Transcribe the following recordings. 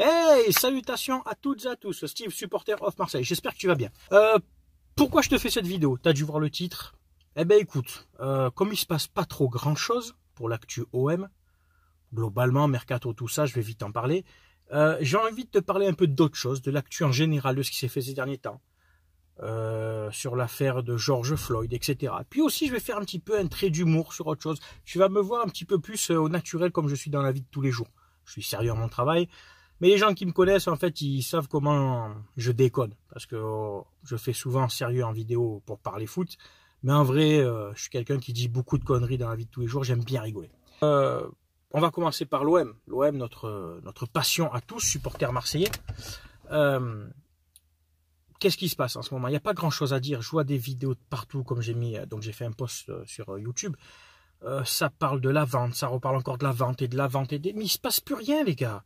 Hey, salutations à toutes et à tous, Steve, supporter of Marseille, j'espère que tu vas bien. Euh, pourquoi je te fais cette vidéo T'as dû voir le titre Eh ben écoute, euh, comme il se passe pas trop grand chose pour l'actu OM, globalement, Mercato, tout ça, je vais vite en parler, euh, j'ai envie de te parler un peu d'autre chose, de l'actu en général, de ce qui s'est fait ces derniers temps, sur l'affaire de George Floyd, etc. Puis aussi, je vais faire un petit peu un trait d'humour sur autre chose. Tu vas me voir un petit peu plus au naturel comme je suis dans la vie de tous les jours. Je suis sérieux à mon travail, mais les gens qui me connaissent, en fait, ils savent comment je déconne. Parce que oh, je fais souvent sérieux en vidéo pour parler foot. Mais en vrai, euh, je suis quelqu'un qui dit beaucoup de conneries dans la vie de tous les jours. J'aime bien rigoler. Euh, on va commencer par l'OM. L'OM, notre, notre passion à tous, supporters marseillais. Euh, qu'est-ce qui se passe en ce moment Il n'y a pas grand-chose à dire. Je vois des vidéos de partout, comme j'ai mis, donc j'ai fait un post sur YouTube. ça parle de la vente, ça reparle encore de la vente et de la vente et Mais il se passe plus rien, les gars.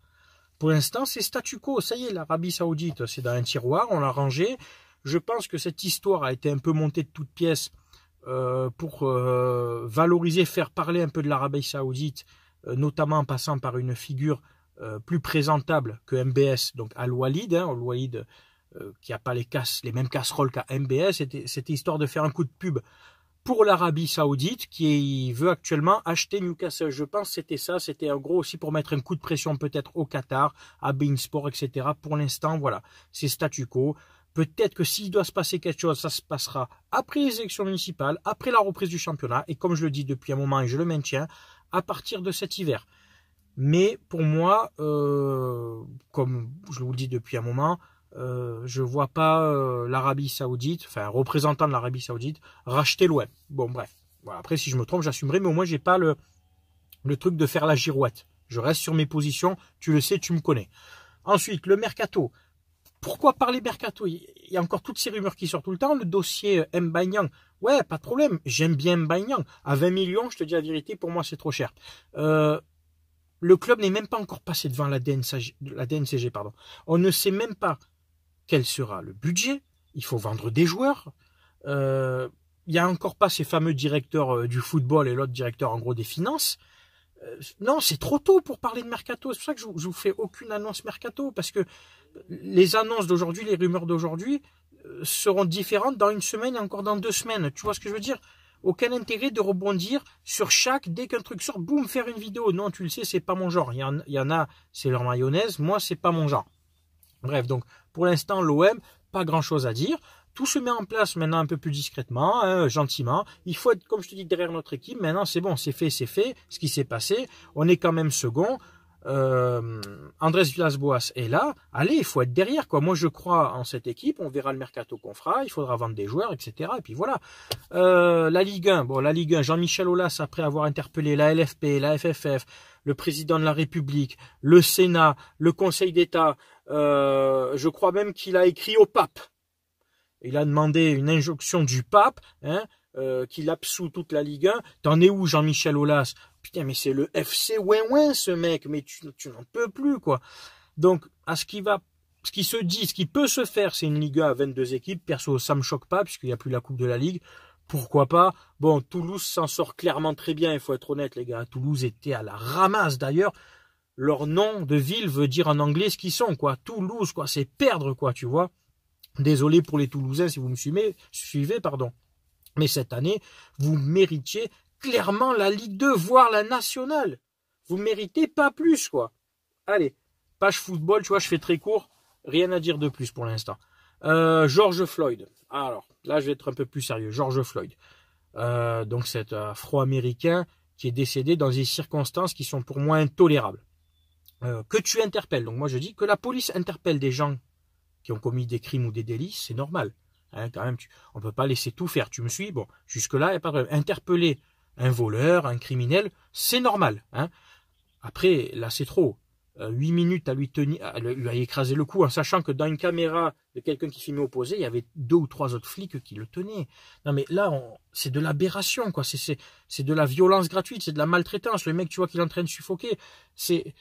Pour l'instant, c'est statu quo. Ça y est, l'Arabie Saoudite, c'est dans un tiroir, on l'a rangé. Je pense que cette histoire a été un peu montée de toutes pièces euh, pour euh, valoriser, faire parler un peu de l'Arabie Saoudite, euh, notamment en passant par une figure plus présentable que MBS, donc Al-Walid, hein, Al-Walid qui n'a pas les, les mêmes casseroles qu'à MBS, c'était, c'était histoire de faire un coup de pub pour l'Arabie Saoudite qui veut actuellement acheter Newcastle. Je pense que c'était ça, c'était un gros aussi pour mettre un coup de pression peut-être au Qatar, à Bein Sport, etc. Pour l'instant, voilà, c'est statu quo. Peut-être que s'il doit se passer quelque chose, ça se passera après les élections municipales, après la reprise du championnat, et comme je le dis depuis un moment et je le maintiens, à partir de cet hiver. Mais pour moi, euh, comme je vous le dis depuis un moment, je euh, je vois pas euh, l'Arabie Saoudite, enfin un représentant de l'Arabie Saoudite, racheter l'OM. Bon bref. après si je me trompe, j'assumerai, mais au moins j'ai pas le, le truc de faire la girouette. Je reste sur mes positions, tu le sais, tu me connais. Ensuite, le mercato. Pourquoi parler mercato Il y a encore toutes ces rumeurs qui sortent tout le temps. Le dossier euh, Mbagnan, ouais, pas de problème. J'aime bien Mbagnan. À 20 millions, je te dis la vérité, pour moi, c'est trop cher. le club n'est même pas encore passé devant la DNCG, la DNCG, pardon. On ne sait même pas quel sera le budget, il faut vendre des joueurs. Euh, il n'y a encore pas ces fameux directeurs euh, du football et l'autre directeur en gros des finances. Euh, non, c'est trop tôt pour parler de mercato. C'est pour ça que je, ne vous fais aucune annonce mercato parce que les annonces d'aujourd'hui, les rumeurs d'aujourd'hui seront différentes dans une semaine et encore dans deux semaines. Tu vois ce que je veux dire Aucun intérêt de rebondir sur chaque dès qu'un truc sort, boum, faire une vidéo. Non, tu le sais, c'est pas mon genre. il y en a, c'est leur mayonnaise. Moi, c'est pas mon genre. Bref, donc pour l'instant, l'OM, pas grand-chose à dire. Tout se met en place maintenant un peu plus discrètement, hein, gentiment. Il faut être, comme je te dis, derrière notre équipe. Maintenant, c'est bon, c'est fait, c'est fait. Ce qui s'est passé, on est quand même second euh, Andrés villas est là, allez, il faut être derrière. quoi. Moi, je crois en cette équipe, on verra le mercato qu'on fera, il faudra vendre des joueurs, etc. Et puis voilà. Euh, la Ligue 1, bon, la Ligue 1, Jean-Michel Aulas, après avoir interpellé la LFP, la FFF, le président de la République, le Sénat, le Conseil d'État, euh, je crois même qu'il a écrit au pape. Il a demandé une injonction du pape, hein, euh, qu'il absout toute la Ligue 1. T'en es où, Jean-Michel Aulas Putain, mais c'est le FC Wen, ce mec, mais tu, n'en peux plus, quoi. Donc, à ce qui va, ce qui se dit, ce qui peut se faire, c'est une Liga à 22 équipes. Perso, ça me choque pas, puisqu'il n'y a plus la Coupe de la Ligue. Pourquoi pas Bon, Toulouse s'en sort clairement très bien, il faut être honnête, les gars. Toulouse était à la ramasse, d'ailleurs. Leur nom de ville veut dire en anglais ce qu'ils sont, quoi. Toulouse, quoi, c'est perdre, quoi, tu vois. Désolé pour les Toulousains si vous me suivez pardon. Mais cette année, vous méritiez clairement la Ligue 2, voire la nationale. Vous méritez pas plus, quoi. Allez, page football, tu vois, je fais très court. Rien à dire de plus pour l'instant. Euh, George Floyd. Alors, là, je vais être un peu plus sérieux. George Floyd. Euh, donc, cet afro-américain qui est décédé dans des circonstances qui sont pour moi intolérables. Euh, que tu interpelles. Donc, moi, je dis que la police interpelle des gens qui ont commis des crimes ou des délits, c'est normal. Hein, quand même, tu, on peut pas laisser tout faire. Tu me suis Bon, jusque-là, il n'y a pas de problème. Interpeller un voleur, un criminel, c'est normal. Hein. Après, là, c'est trop. Euh, huit minutes à lui, tenir, à lui écraser le cou, en sachant que dans une caméra de quelqu'un qui filmait opposé, il y avait deux ou trois autres flics qui le tenaient. Non, mais là, c'est de l'aberration, quoi. C'est, c'est, de la violence gratuite, c'est de la maltraitance. Le mec, tu vois, qu'il est en train de suffoquer. C'est,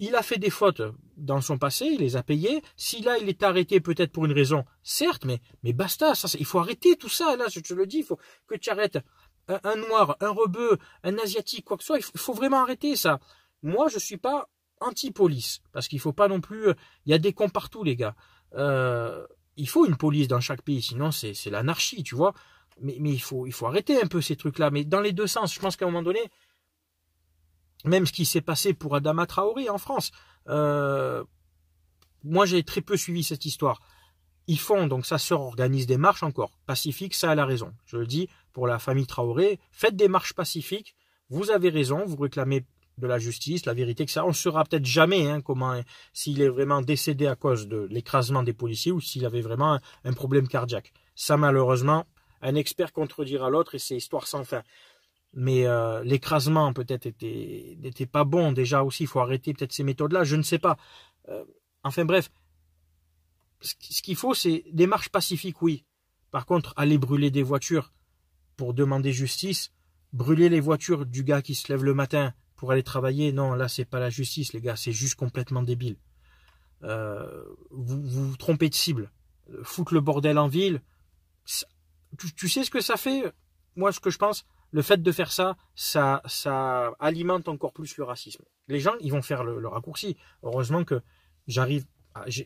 il a fait des fautes dans son passé, il les a payées. Si là, il est arrêté peut-être pour une raison, certes, mais, mais basta, ça, il faut arrêter tout ça, là, je te le dis, il faut que tu arrêtes un, noir, un rebeu, un asiatique, quoi que ce soit. Il faut, vraiment arrêter ça. Moi, je ne suis pas anti-police parce qu'il faut pas non plus. Il y a des cons partout, les gars. Euh, il faut une police dans chaque pays, sinon c'est l'anarchie, tu vois. Mais, mais il faut il faut arrêter un peu ces trucs-là. Mais dans les deux sens, je pense qu'à un moment donné, même ce qui s'est passé pour Adama Traoré en France. Euh, moi, j'ai très peu suivi cette histoire. Ils font, donc ça sœur organise des marches encore. Pacifique, ça a la raison. Je le dis, pour la famille Traoré, faites des marches pacifiques, vous avez raison, vous réclamez de la justice, la vérité, que ça, On ne saura peut-être jamais hein, comment hein, s'il est vraiment décédé à cause de l'écrasement des policiers ou s'il avait vraiment un, problème cardiaque. Ça, malheureusement, un expert contredira l'autre et c'est histoire sans fin. Mais euh, l'écrasement peut-être n'était pas bon déjà aussi. Il faut arrêter peut-être ces méthodes-là. Je ne sais pas. Euh, enfin bref, ce qu'il faut, c'est des marches pacifiques, oui. Par contre, aller brûler des voitures, pour demander justice, brûler les voitures du gars qui se lève le matin pour aller travailler, non, là c'est pas la justice, les gars, c'est juste complètement débile. Euh, vous, vous, trompez de cible, foutre le bordel en ville. Tu, sais ce que ça fait Moi, ce que je pense, le fait de faire ça, ça, ça alimente encore plus le racisme. Les gens, ils vont faire le, raccourci. Heureusement que j'arrive,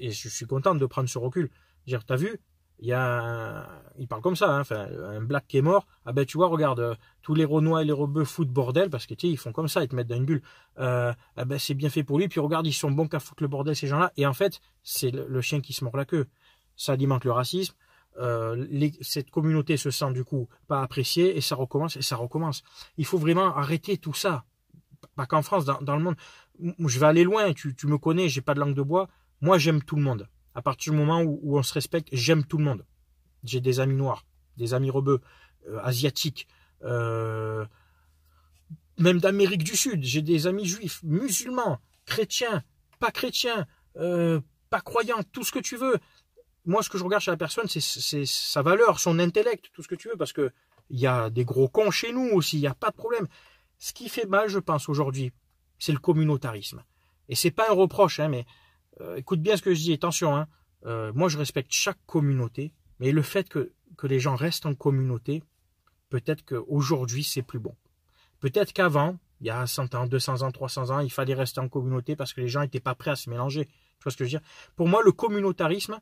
et je suis content de prendre ce recul. tu as vu, il y a il parle comme ça, hein, enfin, un black qui est mort, ah ben tu vois, regarde, euh, tous les Renois et les Rebeux foutent bordel, parce que tu ils font comme ça, ils te mettent dans une bulle, euh, ah ben c'est bien fait pour lui, puis regarde, ils sont bons qu'à foutre le bordel, ces gens-là, et en fait, c'est le, chien qui se mord la queue. Ça alimente le racisme, euh, cette communauté se sent du coup pas appréciée, et ça recommence, et ça recommence. Il faut vraiment arrêter tout ça, pas qu'en France, dans, le monde. Je vais aller loin, tu, tu me connais, j'ai pas de langue de bois, moi j'aime tout le monde à partir du moment où, on se respecte, j'aime tout le monde. J'ai des amis noirs, des amis rebeux, euh, asiatiques, euh, même d'Amérique du Sud. J'ai des amis juifs, musulmans, chrétiens, pas chrétiens, euh, pas croyants, tout ce que tu veux. Moi, ce que je regarde chez la personne, c'est sa valeur, son intellect, tout ce que tu veux, parce que il y a des gros cons chez nous aussi, il n'y a pas de problème. Ce qui fait mal, je pense, aujourd'hui, c'est le communautarisme. Et c'est pas un reproche, hein, mais euh, écoute bien ce que je dis, attention, hein, euh, moi je respecte chaque communauté, mais le fait que, que les gens restent en communauté, peut-être qu'aujourd'hui c'est plus bon. Peut-être qu'avant, il y a 100 ans, 200 ans, 300 ans, il fallait rester en communauté parce que les gens n'étaient pas prêts à se mélanger. Tu vois ce que je veux dire Pour moi, le communautarisme,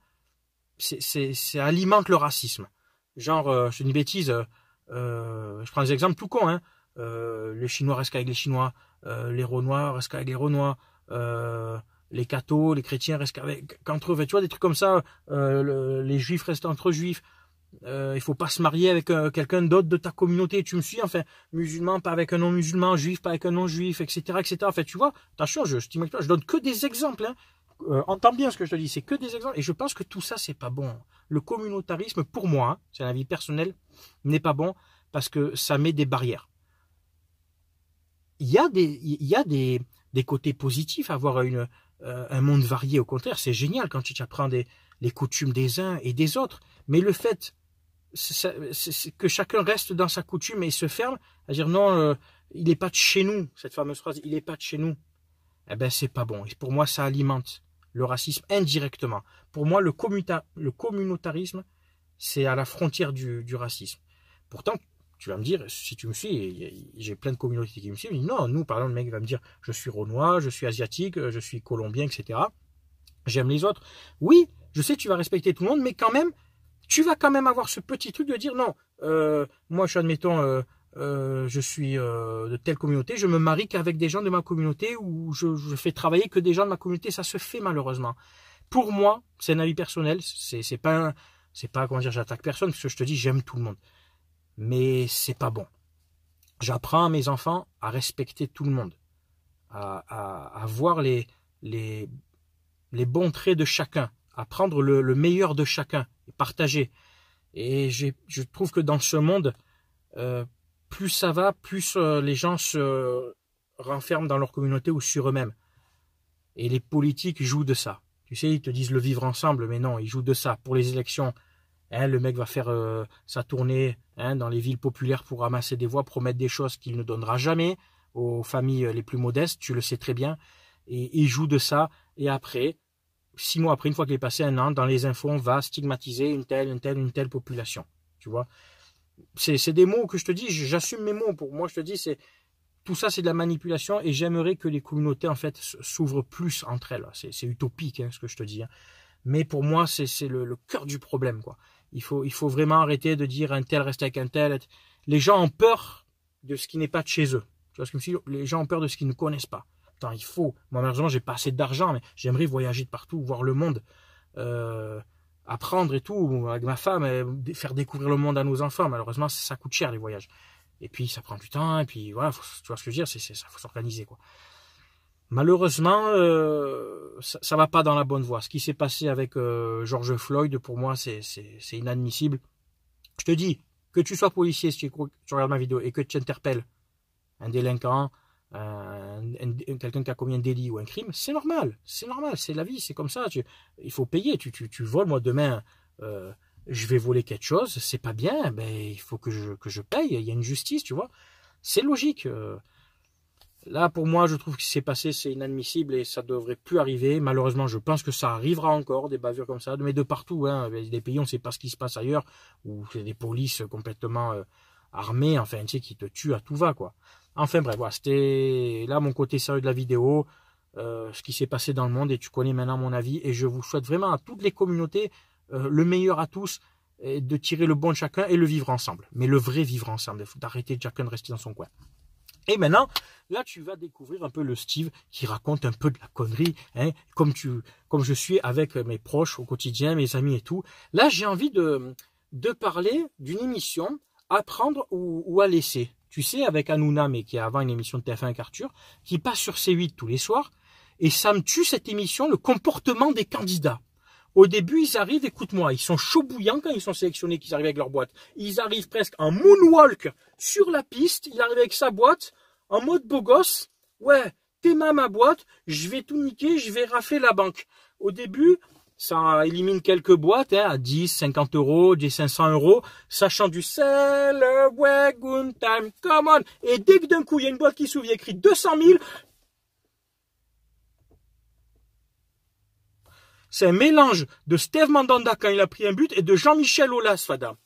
c'est, alimente le racisme. Genre, euh, je une bêtise, je prends des exemples tout cons. Hein. les Chinois restent avec les Chinois, les Renoirs restent avec les Renois les cathos, les chrétiens restent qu'entre eux. Tu vois, des trucs comme ça, euh, les juifs restent entre juifs. Euh, il faut pas se marier avec euh, quelqu'un d'autre de ta communauté. Tu me suis, enfin, musulman, pas avec un non-musulman, juif, pas avec un non-juif, etc., etc. En fait, tu vois, attention, je, je, je donne que des exemples. Hein. Euh, entends bien ce que je te dis, c'est que des exemples. Et je pense que tout ça, c'est pas bon. Le communautarisme, pour moi, hein, c'est un avis personnel, n'est pas bon parce que ça met des barrières. Il y a des, il y a des, des côtés positifs à avoir une, euh, un monde varié. Au contraire, c'est génial quand tu apprends les coutumes des uns et des autres. Mais le fait c'est que chacun reste dans sa coutume et se ferme, à dire non, euh, il n'est pas de chez nous, cette fameuse phrase, il n'est pas de chez nous, eh ben c'est pas bon. pour moi, ça alimente le racisme indirectement. Pour moi, le, communautarisme, c'est à la frontière du racisme. Pourtant, tu vas me dire, si tu me suis, j'ai plein de communautés qui me suivent, non, nous, par exemple, le mec va me dire, je suis renois, je suis asiatique, euh, je suis colombien, etc. J'aime les autres. Oui, je sais, tu vas respecter tout le monde, mais quand même, tu vas quand même avoir ce petit truc de dire, non, euh, moi, je suis, admettons, euh, je suis de telle communauté, je me marie qu'avec des gens de ma communauté ou je, fais travailler que des gens de ma communauté, ça se fait malheureusement. Pour moi, c'est un avis personnel, c'est pas, c'est pas comment dire, j'attaque personne parce que je te dis, j'aime tout le monde mais c'est pas bon. J'apprends à mes enfants à respecter tout le monde, à, à, voir les, les, les, bons traits de chacun, à prendre le, meilleur de chacun et partager. Et je trouve que dans ce monde, euh, plus ça va, plus euh, les gens se renferment dans leur communauté ou sur eux-mêmes. Et les politiques jouent de ça. Tu sais, ils te disent le vivre ensemble, mais non, ils jouent de ça. Pour les élections, Hein, le mec va faire euh, sa tournée hein, dans les villes populaires pour ramasser des voix, promettre des choses qu'il ne donnera jamais aux familles euh, les plus modestes, tu le sais très bien. Et il joue de ça. Et après, six mois après, une fois qu'il est passé un an, dans les infos, on va stigmatiser une telle, une telle, une telle population. Tu vois C'est des mots que je te dis, j'assume mes mots. Pour moi, je te dis, c'est tout ça, c'est de la manipulation. Et j'aimerais que les communautés, en fait, s'ouvrent plus entre elles. C'est utopique, hein, ce que je te dis. Mais pour moi, c'est le, le cœur du problème, quoi. Il faut, il faut vraiment arrêter de dire un tel reste avec un tel. Les gens ont peur de ce qui n'est pas de chez eux. Tu vois que Les gens ont peur de ce qu'ils ne connaissent pas. Attends, il faut. Moi, malheureusement, j'ai pas assez d'argent, mais j'aimerais voyager de partout, voir le monde, euh, apprendre et tout, avec ma femme, euh, faire découvrir le monde à nos enfants. Malheureusement, ça coûte cher les voyages. Et puis, ça prend du temps, et puis voilà, tu vois ce que je veux dire, c'est, ça, faut s'organiser, quoi. Malheureusement, euh, ça, ne va pas dans la bonne voie. Ce qui s'est passé avec euh, George Floyd, pour moi, c'est inadmissible. Je te dis, que tu sois policier, si tu, regardes ma vidéo, et que tu interpelles un délinquant, euh, quelqu'un qui a commis un délit ou un crime, c'est normal, c'est normal, c'est la vie, c'est comme ça. il faut payer. Tu, tu, tu voles, moi demain, je vais voler quelque chose, c'est pas bien, ben il faut que je, paye. Il y a une justice, tu vois. C'est logique. Là, pour moi, je trouve que ce qui s'est passé, c'est inadmissible et ça ne devrait plus arriver. Malheureusement, je pense que ça arrivera encore, des bavures comme ça, mais de partout. Hein. Des pays, on ne sait pas ce qui se passe ailleurs, où c'est des polices complètement euh, armées, enfin, qui te tuent à tout va, quoi. Enfin, bref, voilà, c'était là mon côté sérieux de la vidéo, euh, ce qui s'est passé dans le monde, et tu connais maintenant mon avis, et je vous souhaite vraiment à toutes les communautés euh, le meilleur à tous, et de tirer le bon de chacun et le vivre ensemble. Mais le vrai vivre ensemble, d'arrêter chacun de rester dans son coin. Et maintenant, là, tu vas découvrir un peu le Steve qui raconte un peu de la connerie, hein, comme tu, comme je suis avec mes proches au quotidien, mes amis et tout. Là, j'ai envie de, de parler d'une émission à prendre ou, à laisser. Tu sais, avec Anouna, mais qui a avant une émission de TF1 avec Arthur, qui passe sur C8 tous les soirs, et ça me tue cette émission, le comportement des candidats. Au début, ils arrivent, écoute-moi, ils sont chauds bouillants quand ils sont sélectionnés, qu'ils arrivent avec leur boîte. Ils arrivent presque en moonwalk sur la piste, Ils arrivent avec sa boîte, en mode beau gosse. Ouais, t'es ma boîte, je vais tout niquer, je vais rafler la banque. Au début, ça élimine quelques boîtes hein, à 10, 50 euros, 10, 500 euros, sachant du seller ouais, time, come on. Et dès que d'un coup, il y a une boîte qui s'ouvre, il y a écrit 200 000, C'est un mélange de Steve Mandanda quand il a pris un but et de Jean-Michel Aulas, Fada.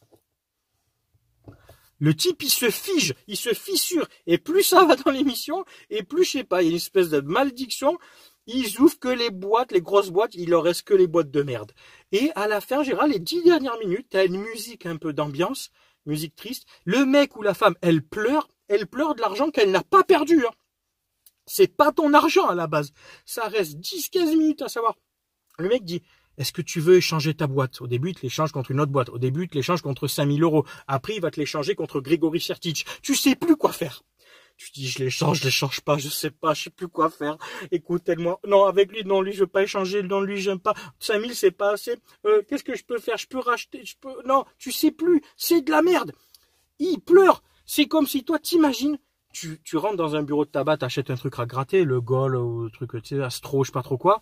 Le type, il se fige, il se fissure. Et plus ça va dans l'émission, et plus, je sais pas, il y a une espèce de malédiction. Ils ouvrent que les boîtes, les grosses boîtes, il leur reste que les boîtes de merde. Et à la fin, Gérard, les dix dernières minutes, t'as une musique un peu d'ambiance, musique triste. Le mec ou la femme, elle pleure, elle pleure de l'argent qu'elle n'a pas perdu. Hein. C'est pas ton argent à la base. Ça reste dix, quinze minutes à savoir le mec dit, est-ce que tu veux échanger ta boîte Au début, il te l'échange contre une autre boîte. Au début, il te l'échange contre 5000 euros. Après, il va te l'échanger contre Grégory Sertic. Tu sais plus quoi faire. Tu dis, je l'échange, je l'échange pas, je sais pas, je sais plus quoi faire. Écoute, moi Non, avec lui, non, lui, je veux pas échanger. Non, lui, j'aime pas. 5000, c'est pas assez. Euh, qu'est-ce que je peux faire Je peux racheter Je Non, tu sais plus. C'est de la merde. Il pleure. C'est comme si toi, t'imagines tu, tu rentres dans un bureau de tabac, t'achètes un truc à gratter, le Gol, truc, tu sais, Astro, je sais pas trop quoi.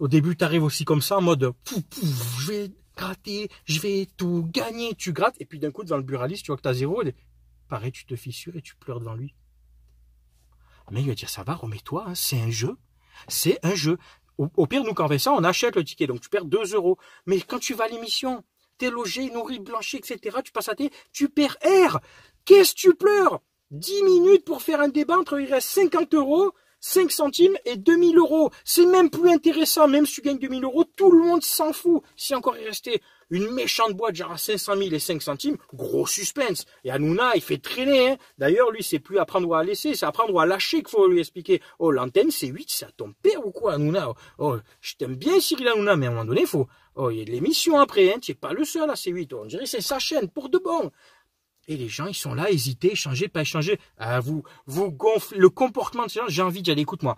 Au début, tu arrives aussi comme ça, en mode, pouf, pouf, je vais gratter, je vais tout gagner, tu grattes, et puis d'un coup, devant le buraliste, tu vois que tu as zéro, pareil, tu te fissures et tu pleures devant lui. Mais il va dire, ça va, remets-toi, hein, c'est un jeu, c'est un jeu. Au, pire, nous, quand on fait ça, on achète le ticket, donc tu perds 2 euros. Mais quand tu vas à l'émission, es logé, nourri, blanchi, etc., tu passes à tes, tu perds air. Qu'est-ce que tu pleures 10 minutes pour faire un débat entre il reste 50 euros 5 centimes et 2000 euros. C'est même plus intéressant, même si tu gagnes 2000 euros, tout le monde s'en fout. Si encore il restait une méchante boîte genre à 500 000 et 5 centimes, gros suspense. Et Hanouna, il fait traîner. Hein. D'ailleurs, lui, c'est plus apprendre ou à laisser, c'est apprendre ou à lâcher qu'il faut lui expliquer. Oh, l'antenne, c'est 8, c'est à ton père ou quoi, Anouna oh, oh, je t'aime bien, Cyril Hanouna, mais à un moment donné, il faut... Oh, il y a de l'émission après, hein. Tu pas le seul à C8. On dirait c'est sa chaîne, pour de bon. Et les gens, ils sont là, hésiter, changer, pas changer. Ah, vous, vous gonflez le comportement de ces gens. J'ai envie d'y aller. Écoute-moi,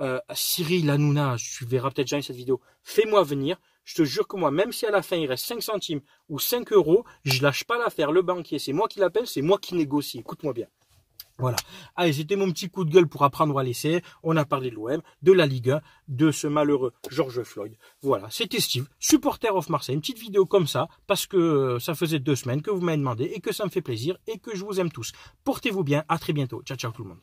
euh, Cyril Hanouna, tu verras peut-être jamais cette vidéo. Fais-moi venir. Je te jure que moi, même si à la fin il reste 5 centimes ou 5 euros, je lâche pas l'affaire. Le banquier, c'est moi qui l'appelle, c'est moi qui négocie. Écoute-moi bien. Voilà. Allez, c'était mon petit coup de gueule pour apprendre à laisser. On a parlé de l'OM, de la Ligue 1, de ce malheureux George Floyd. Voilà, c'était Steve, supporter of Marseille. Une petite vidéo comme ça, parce que euh, ça faisait deux semaines que vous m'avez demandé et que ça me fait plaisir et que je vous aime tous. Portez-vous bien, à très bientôt. Ciao, ciao tout le monde.